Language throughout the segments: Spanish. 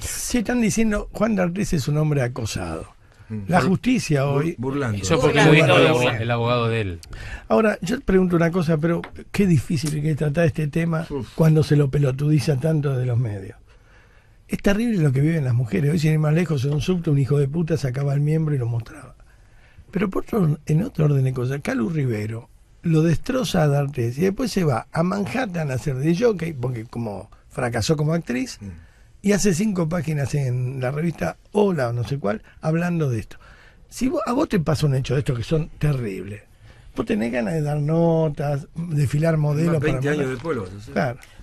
Se están diciendo Juan D'Artés es un hombre acosado. Mm. La justicia hoy. Burlando. Eso porque El, abogado, de él. Ahora, yo te pregunto una cosa, pero qué difícil que es tratar este tema cuando se lo pelotudiza tanto de los medios. Es terrible lo que viven las mujeres. Hoy, si ir más lejos, en un subto, un hijo de puta sacaba el miembro y lo mostraba. Pero por en otro orden de cosas, Calu Rivero lo destroza a D'Artes y después se va a Manhattan a hacer de jockey, porque como fracasó como actriz. Mm y hace cinco páginas en la revista Hola o no sé cuál, hablando de esto. Si a vos te pasa un hecho de estos que son terribles, vos tenés ganas de dar notas, desfilar modelos. 20 años después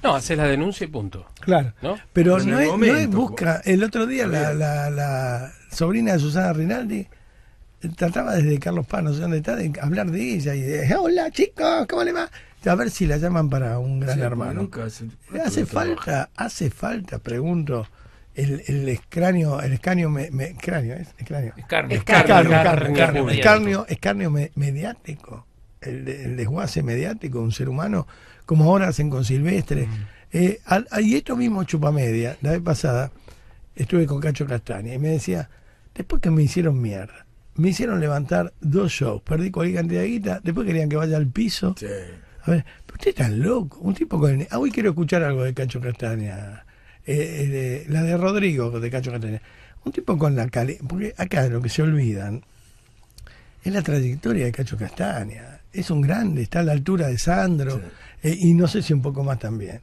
No, haces la denuncia y punto. Claro. Pero, no, es, no, es, busca. Pues. El otro día la, sobrina de Susana Rinaldi eh, trataba desde Carlos Paz, no sé dónde está, de hablar de ella y de, hola chicos, ¿cómo le va? a ver si la llaman para un gran hermano. hace, falta, hace falta, pregunto. El, el escráneo, el escáneo, me, me ¿es? mediático. El, desguace mediático un ser humano, como ahora hacen con Silvestre. Mm. Eh, y esto mismo Chupamedia, la vez pasada, estuve con Cacho Castaña y me decía, después que me hicieron mierda, me hicieron levantar dos shows, perdí cualquier cantidad de guita, después querían que vaya al piso. Sí usted está loco, un tipo con... hoy ah, quiero escuchar algo de Cacho Castaña, eh, eh, la de Rodrigo de Cacho Castaña. Un tipo con la calidad, porque acá lo que se olvidan es la trayectoria de Cacho Castaña. Es un grande, está a la altura de Sandro eh, y no sé si un poco más también.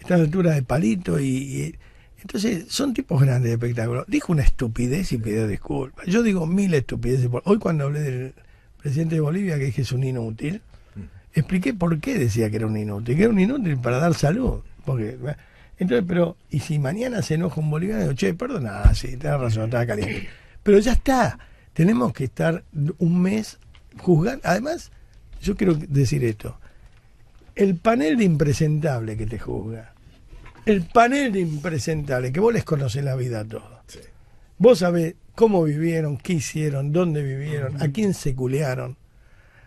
Está a la altura de Palito y, entonces, son tipos grandes de espectáculo. Dijo una estupidez y pidió disculpas. Yo digo mil estupideces. Hoy cuando hablé del presidente de Bolivia, que es un inútil, expliqué por qué decía que era un inútil, que era un inútil para dar salud. Porque, entonces, pero, y si mañana se enoja un boliviano, digo, che, perdona, ah, sí, tenés razón, estaba caliente. Pero ya está, tenemos que estar un mes juzgando. Además, yo quiero decir esto, el panel de impresentable que te juzga, el panel de impresentable, que vos les conocés la vida a todos. Vos sabés cómo vivieron, qué hicieron, dónde vivieron, a quién se culearon,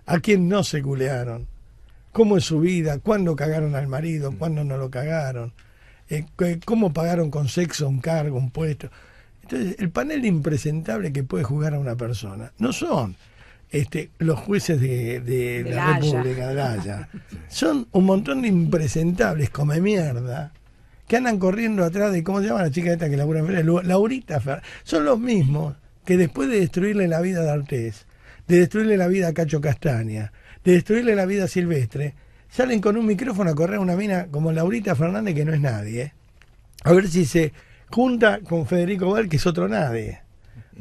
a quién no se culearon cómo es su vida, cuándo cagaron al marido, cuándo no lo cagaron, eh, cómo pagaron con sexo un cargo, un puesto. Entonces, el panel impresentable que puede jugar a una persona no son este, los jueces de, la, República de Son un montón de impresentables, como mierda, que andan corriendo atrás de, ¿cómo se llama la chica esta que labura en Feria? Laurita Son los mismos que después de destruirle la vida a Artés, de destruirle la vida a Cacho Castaña, de destruirle la vida silvestre, salen con un micrófono a correr una mina como Laurita Fernández, que no es nadie, a ver si se junta con Federico Val, que es otro nadie.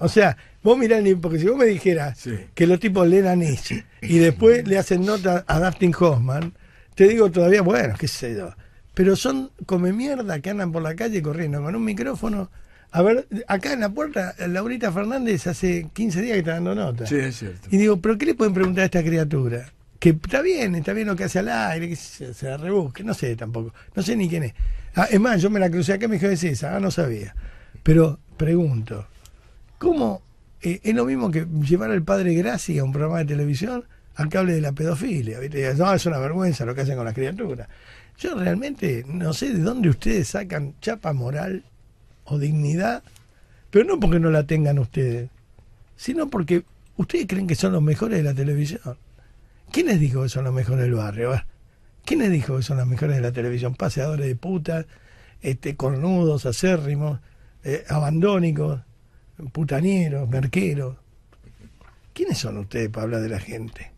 O sea, vos mirá, porque si vos me dijeras que los tipos leen a y después le hacen nota a Dustin Hoffman, te digo todavía, bueno, qué sé yo. Pero son come mierda que andan por la calle corriendo con un micrófono a ver, acá en la puerta, Laurita Fernández hace 15 días que está dando nota. Sí, es cierto. Y digo, ¿pero qué le pueden preguntar a esta criatura? Que está bien, está bien lo que hace al aire, que se, la rebusque, no sé tampoco. No sé ni quién es. Ah, es más, yo me la crucé acá me dijo, es esa, ah, no sabía. Pero pregunto, ¿cómo eh, es lo mismo que llevar al padre Gracia a un programa de televisión al que hable de la pedofilia? No, ah, es una vergüenza lo que hacen con las criaturas. Yo realmente no sé de dónde ustedes sacan chapa moral o dignidad, pero no porque no la tengan ustedes, sino porque ustedes creen que son los mejores de la televisión. ¿Quién les dijo que son los mejores del barrio? ¿Quién les dijo que son los mejores de la televisión? Paseadores de putas, este, cornudos, acérrimos, eh, abandónicos, putanieros, merqueros. ¿Quiénes son ustedes para hablar de la gente?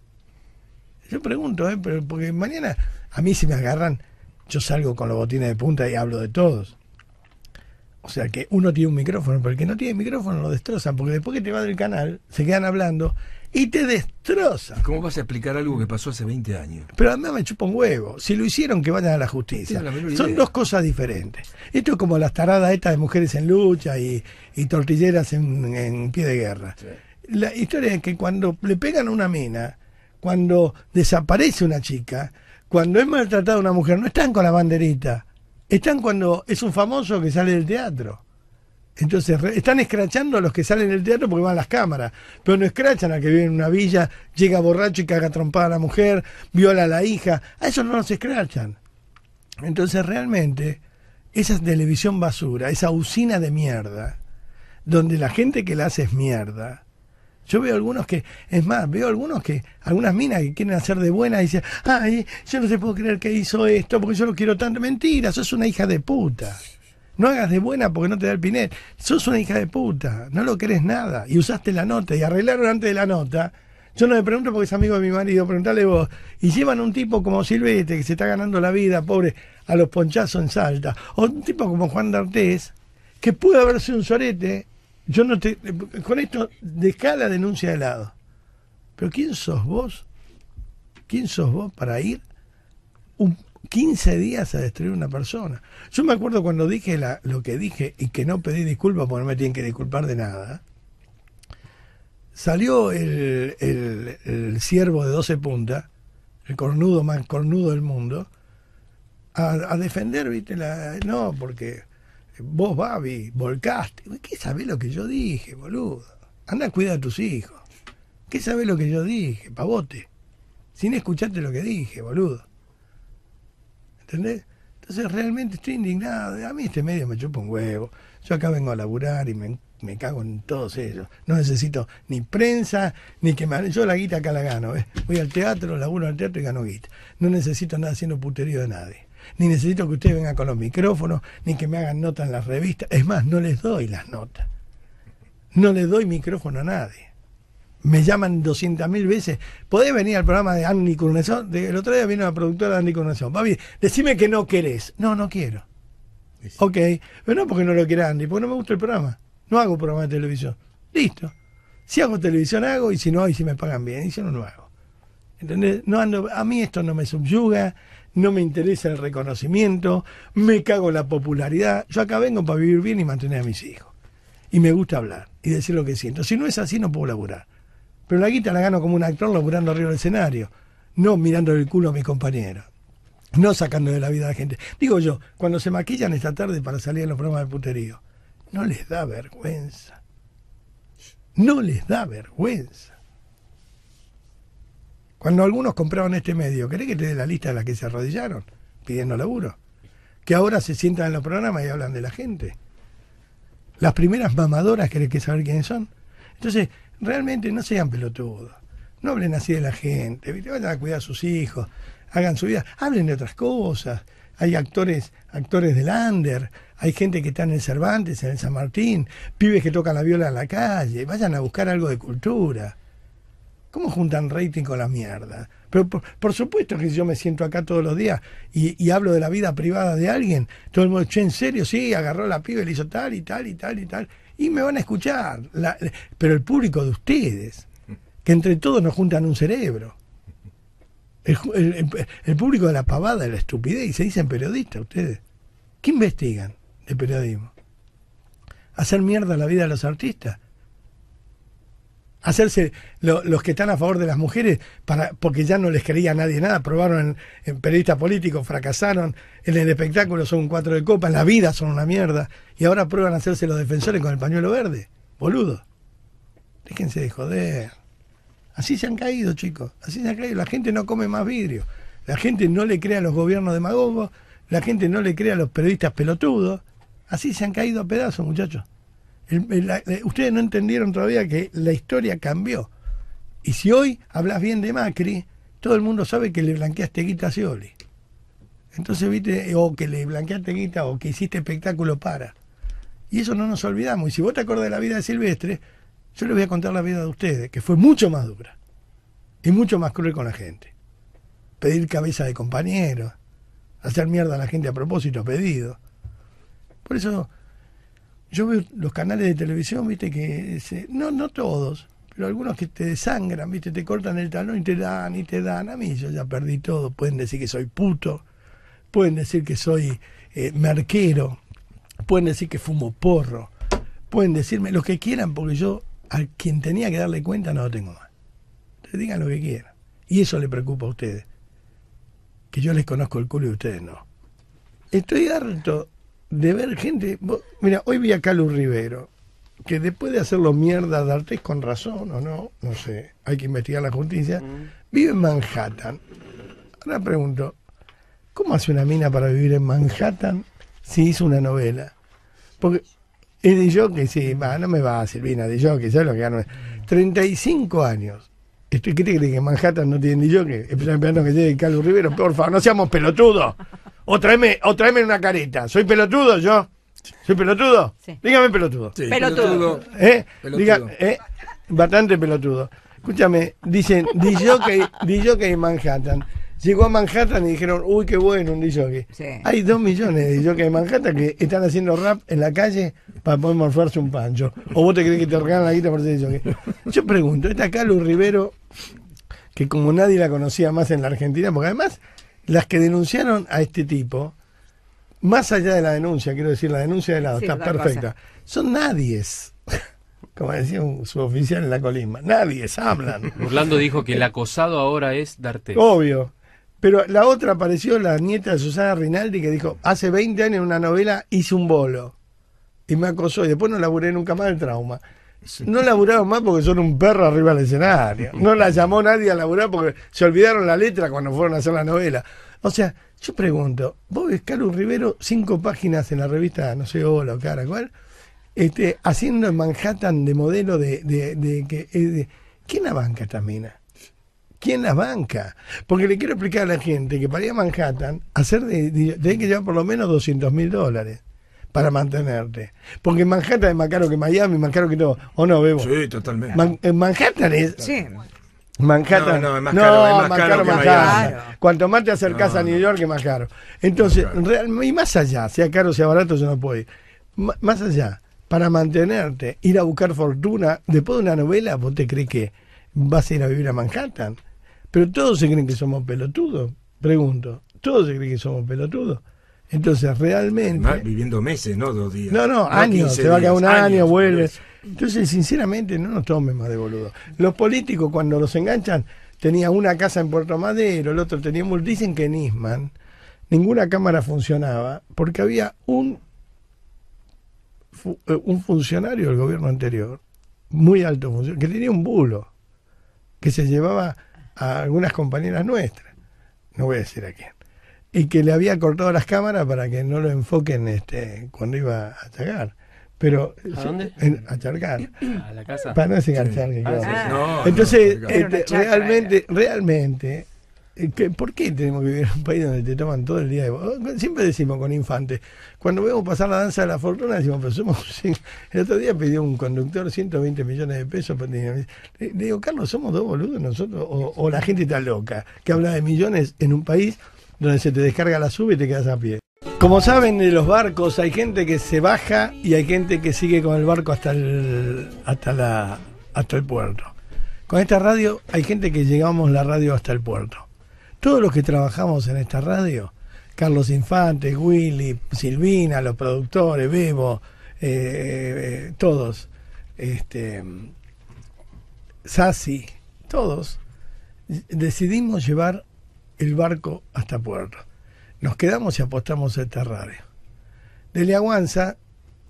Yo pregunto, ¿eh? porque mañana a mí si me agarran, yo salgo con los botines de punta y hablo de todos. O sea que uno tiene un micrófono, pero el que no tiene micrófono lo destrozan, porque después que te va del canal, se quedan hablando y te destrozan. ¿Cómo vas a explicar algo que pasó hace 20 años? Pero además me chupa un huevo. Si lo hicieron, que vayan a la justicia. Son dos cosas diferentes. Esto es como las taradas estas de mujeres en lucha y, tortilleras en, pie de guerra. La historia es que cuando le pegan a una mina, cuando desaparece una chica, cuando es maltratada una mujer, no están con la banderita están cuando es un famoso que sale del teatro. Entonces, están escrachando a los que salen del teatro porque van a las cámaras, pero no escrachan a que vive en una villa, llega borracho y caga trompada a la mujer, viola a la hija, a eso no nos escrachan. Entonces, realmente, esa televisión basura, esa usina de mierda, donde la gente que la hace es mierda, yo veo algunos que, es más, veo algunos que, algunas minas que quieren hacer de buena y dicen, ay, yo no se puedo creer que hizo esto porque yo lo quiero tanto. Mentira, sos una hija de puta. No hagas de buena porque no te da el pinet. Sos una hija de puta, no lo querés nada. Y usaste la nota y arreglaron antes de la nota. Yo no le pregunto porque es amigo de mi marido, preguntale vos. Y llevan un tipo como Silvete, que se está ganando la vida, pobre, a los ponchazos en Salta. O un tipo como Juan D'Artés, que pudo haber un sorete yo no te. Con esto, dejá la denuncia de lado. Pero ¿quién sos vos? ¿Quién sos vos para ir un, 15 días a destruir una persona? Yo me acuerdo cuando dije la, lo que dije y que no pedí disculpas porque no me tienen que disculpar de nada. Salió el, el, siervo de 12 puntas, el cornudo más cornudo del mundo, a, defender, ¿viste? La, no, porque vos, Babi, volcaste. ¿Qué sabés lo que yo dije, boludo? Anda a cuidar a tus hijos. ¿Qué sabés lo que yo dije, pavote? Sin escucharte lo que dije, boludo. ¿Entendés? Entonces realmente estoy indignado. A mí este medio me chupa un huevo. Yo acá vengo a laburar y me, cago en todos ellos. No necesito ni prensa, ni que Yo la guita acá la gano. ¿eh? Voy al teatro, laburo al teatro y gano guita. No necesito nada haciendo puterío de nadie ni necesito que ustedes vengan con los micrófonos, ni que me hagan notas en las revistas. Es más, no les doy las notas. No les doy micrófono a nadie. Me llaman 200.000 veces. ¿Podés venir al programa de Andy Curnesón? El otro día vino la productora de Andy va bien decime que no querés. No, no quiero. Ok, pero no porque no lo quiera Andy, porque no me gusta el programa. No hago programa de televisión. Listo. Si hago televisión hago y si no, y si me pagan bien, y si no, no hago. ¿Entendés? No a mí esto no me subyuga, no me interesa el reconocimiento, me cago la popularidad. Yo acá vengo para vivir bien y mantener a mis hijos. Y me gusta hablar y decir lo que siento. Si no es así, no puedo laburar. Pero la guita la gano como un actor laburando arriba del escenario, no mirando el culo a mis compañeros. No sacando de la vida a la gente. Digo yo, cuando se maquillan esta tarde para salir en los programas de puterío, no les da vergüenza. No les da vergüenza. Cuando algunos compraron este medio, ¿querés que te dé la lista de las que se arrodillaron pidiendo laburo? Que ahora se sientan en los programas y hablan de la gente. Las primeras mamadoras, ¿querés que saber quiénes son? Entonces, realmente no sean pelotudos. No hablen así de la gente. Vayan a cuidar a sus hijos. Hagan su vida. Hablen de otras cosas. Hay actores, actores del under. Hay gente que está en el Cervantes, en el San Martín. Pibes que tocan la viola en la calle. Vayan a buscar algo de cultura. ¿Cómo juntan rating con la mierda? Pero por, supuesto que si yo me siento acá todos los días y, hablo de la vida privada de alguien, todo el mundo, che, en serio, sí, agarró la piba y le hizo tal y tal y tal y tal. Y me van a escuchar. pero el público de ustedes, que entre todos nos juntan un cerebro. El, el público de la pavada, de la estupidez, y se dicen periodistas ustedes. ¿Qué investigan de periodismo? ¿Hacer mierda la vida de los artistas? hacerse los que están a favor de las mujeres, para, porque ya no les creía nadie nada, probaron en, periodistas políticos, fracasaron, en el espectáculo son un cuatro de copa, en la vida son una mierda, y ahora prueban a hacerse los defensores con el pañuelo verde, boludo. Déjense de joder. Así se han caído, chicos, así se han caído. La gente no come más vidrio, la gente no le crea a los gobiernos demagogos, la gente no le crea a los periodistas pelotudos, así se han caído a pedazos, muchachos. Eh, ustedes no entendieron todavía que la historia cambió. Y si hoy hablas bien de Macri, todo el mundo sabe que le blanqueaste guita a Scioli. Entonces, viste, o que le blanqueaste guita, o que hiciste espectáculo para. Y eso no nos olvidamos. Y si vos te acordás de la vida de Silvestre, yo les voy a contar la vida de ustedes, que fue mucho más dura. Y mucho más cruel con la gente. Pedir cabeza de compañero, hacer mierda a la gente a propósito, pedido. Por eso yo veo los canales de televisión, viste, que no, no todos, pero algunos que te desangran, viste, te cortan el talón y te dan y te dan. A mí yo ya perdí todo. Pueden decir que soy puto, pueden decir que soy eh, marquero, pueden decir que fumo porro, pueden decirme lo que quieran, porque yo a quien tenía que darle cuenta no lo tengo más. Te digan lo que quieran. Y eso le preocupa a ustedes. Que yo les conozco el culo y ustedes no. Estoy harto de ver gente. mira, hoy vi a Calu Rivero, que después de hacerlo mierda de Dartés con razón o no, no sé, hay que investigar la justicia, mm. vive en Manhattan. Ahora pregunto, ¿cómo hace una mina para vivir en Manhattan si hizo una novela? Porque es de yo que sí, va, no me va a Silvina, de yo que ya lo que 35 años. Estoy, ¿Qué te que Manhattan no tiene ni yo que? Esperando que llegue Carlos Rivero, por favor, no seamos pelotudos. O tráeme, o una careta. ¿Soy pelotudo yo? ¿Soy pelotudo? Sí. Dígame pelotudo. pelotudo. ¿Eh? ¿Eh? Bastante pelotudo. Escúchame, dicen, que en Manhattan. Llegó a Manhattan y dijeron, uy, qué bueno un DJ. Hay dos millones de DJ en Manhattan que están haciendo rap en la calle para poder morfarse un pancho. O vos te crees que te regalan la guita por ser DJ. Yo pregunto, esta Carlos Rivero, que como nadie la conocía más en la Argentina, porque además las que denunciaron a este tipo, más allá de la denuncia, quiero decir, la denuncia de lado está perfecta, son nadies. Como decía un suboficial en la colisma, nadies hablan. Orlando dijo que el acosado ahora es darte Obvio. Pero la otra apareció la nieta de Susana Rinaldi que dijo, hace 20 años en una novela hice un bolo y me acosó y después no laburé nunca más el trauma. No laburaron más porque son un perro arriba del escenario. No la llamó nadie a laburar porque se olvidaron la letra cuando fueron a hacer la novela. O sea, yo pregunto, vos ves Carlos Rivero, cinco páginas en la revista, no sé, Hola Cara, cuál este, haciendo en Manhattan de modelo de... de, eh, de, ¿Quién la banca esta mina? ¿Quién la banca? Porque le quiero explicar a la gente que para ir a Manhattan, hacer de, tenés que llevar por lo menos 200 mil dólares para mantenerte. Porque Manhattan es más caro que Miami, más caro que todo. ¿O no, Bebo? Sí, totalmente. en Manhattan es... Sí. Manhattan. No, no, es más caro, es más, caro, que Cuanto más te acercas a New York, es más caro. Entonces, y más allá, sea caro, sea barato, yo no puedo ir. más allá, para mantenerte, ir a buscar fortuna, después de una novela, vos te crees que vas a ir a vivir a Manhattan. Pero todos se creen que somos pelotudos, pregunto. Todos se creen que somos pelotudos. Entonces, realmente. viviendo meses, ¿no? Dos días. No, no, años. Se va a quedar un año, vuelve. Entonces, sinceramente, no nos tomen más de boludo. Los políticos, cuando los enganchan, tenían una casa en Puerto Madero, el otro tenía. Dicen que en Isman ninguna cámara funcionaba porque había un, eh, un funcionario del gobierno anterior, muy alto funcionario, que tenía un bulo, que se llevaba a algunas compañeras nuestras. No voy a decir a quién y que le había cortado las cámaras para que no lo enfoquen este cuando iba a chargar pero ¿A eh, dónde? a chargar. A la casa. Para no Entonces, realmente, realmente, ¿por qué tenemos que vivir en un país donde te toman todo el día Siempre decimos con infantes, cuando vemos pasar la danza de la fortuna, decimos, pero somos. El otro día pidió un conductor 120 millones de pesos Le digo, Carlos, somos dos boludos nosotros, o la gente está loca, que habla de millones en un país donde se te descarga la sub y te quedas a pie. Como saben de los barcos, hay gente que se baja y hay gente que sigue con el barco hasta el, hasta la, hasta el puerto. Con esta radio hay gente que llegamos la radio hasta el puerto. Todos los que trabajamos en esta radio, Carlos Infante, Willy, Silvina, los productores, Bebo, eh, eh, todos, este, Sassi, todos, decidimos llevar el barco hasta puerto. Nos quedamos y apostamos a esta radio. De Leaguanza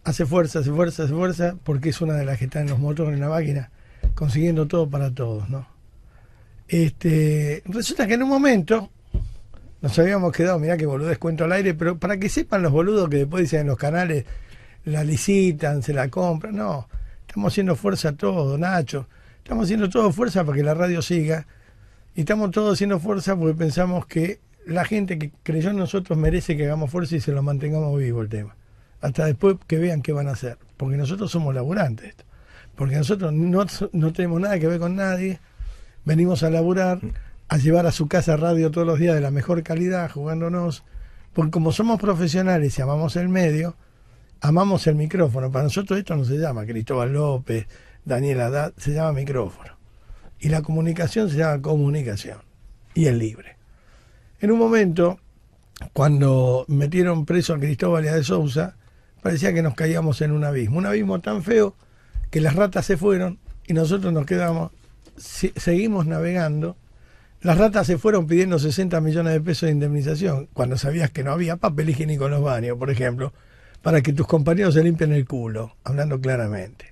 hace fuerza, hace fuerza, hace fuerza, porque es una de las que está en los motores en la máquina, consiguiendo todo para todos, ¿no? Este, resulta que en un momento nos habíamos quedado, mirá que boludo descuento al aire, pero para que sepan los boludos que después dicen en los canales, la licitan, se la compran, no, estamos haciendo fuerza todo, Nacho, estamos haciendo todo fuerza para que la radio siga y estamos todos haciendo fuerza porque pensamos que la gente que creyó en nosotros merece que hagamos fuerza y se lo mantengamos vivo el tema. Hasta después que vean qué van a hacer. Porque nosotros somos laburantes. Porque nosotros no, no tenemos nada que ver con nadie. Venimos a laburar, a llevar a su casa radio todos los días de la mejor calidad, jugándonos. Porque como somos profesionales y amamos el medio, amamos el micrófono. Para nosotros esto no se llama Cristóbal López, Daniel Haddad, se llama micrófono. Y la comunicación se llama comunicación. Y es libre. En un momento, cuando metieron preso a Cristóbal y a de Sousa, parecía que nos caíamos en un abismo. Un abismo tan feo que las ratas se fueron y nosotros nos quedamos, seguimos navegando. Las ratas se fueron pidiendo 60 millones de pesos de indemnización cuando sabías que no había papel higiénico en los baños, por ejemplo, para que tus compañeros se limpien el culo, hablando claramente.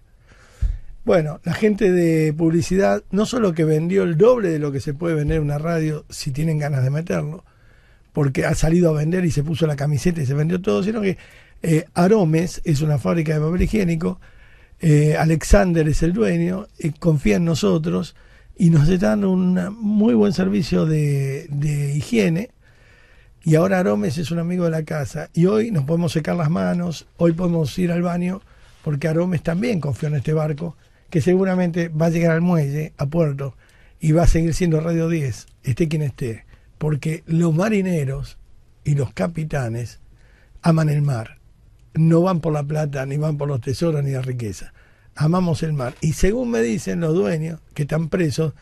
Bueno, la gente de publicidad no solo que vendió el doble de lo que se puede vender una radio si tienen ganas de meterlo, porque ha salido a vender y se puso la camiseta y se vendió todo, sino que eh, Aromes es una fábrica de papel higiénico, eh, Alexander es el dueño, eh, confía en nosotros y nos dan un muy buen servicio de, de higiene. Y ahora Aromes es un amigo de la casa. Y hoy nos podemos secar las manos, hoy podemos ir al baño, porque Aromes también confió en este barco que seguramente va a llegar al muelle, a puerto, y va a seguir siendo Radio 10, esté quien esté, porque los marineros y los capitanes aman el mar, no van por la plata, ni van por los tesoros, ni la riqueza, amamos el mar. Y según me dicen los dueños, que están presos,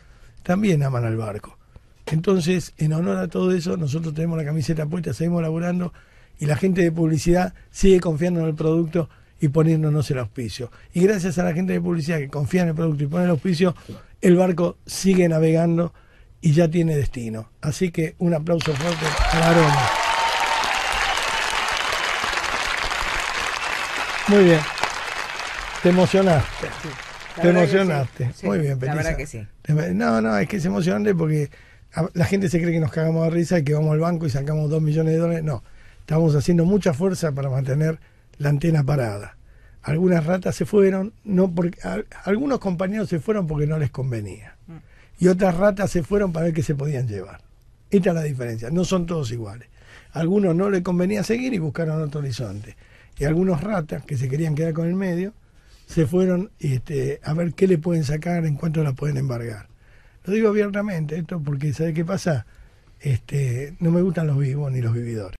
también aman al barco. Entonces, en honor a todo eso, nosotros tenemos la camiseta puesta, seguimos laburando y la gente de publicidad sigue confiando en el producto y poniéndonos el auspicio. Y gracias a la gente de publicidad que confía en el producto y pone el auspicio, el barco sigue navegando y ya tiene destino. Así que un aplauso fuerte la Aroma. Muy bien. Te emocionaste. te emocionaste. Muy bien, Pelisa. La verdad que sí. No, no, es que es emocionante porque la gente se cree que nos cagamos de risa, y que vamos al banco y sacamos dos millones de dólares. No, estamos haciendo mucha fuerza para mantener la antena parada. Algunas ratas se fueron, no porque, algunos compañeros se fueron porque no les convenía. Mm. Y otras ratas se fueron para ver qué se podían llevar. Esta es la diferencia, no son todos iguales. Algunos no les convenía seguir y buscaron otro horizonte. Y algunos ratas que se querían quedar con el medio se fueron este, a ver qué le pueden sacar, en cuánto la pueden embargar. Lo digo abiertamente esto porque, ¿sabe qué pasa? Este, no me gustan los vivos ni los vividores.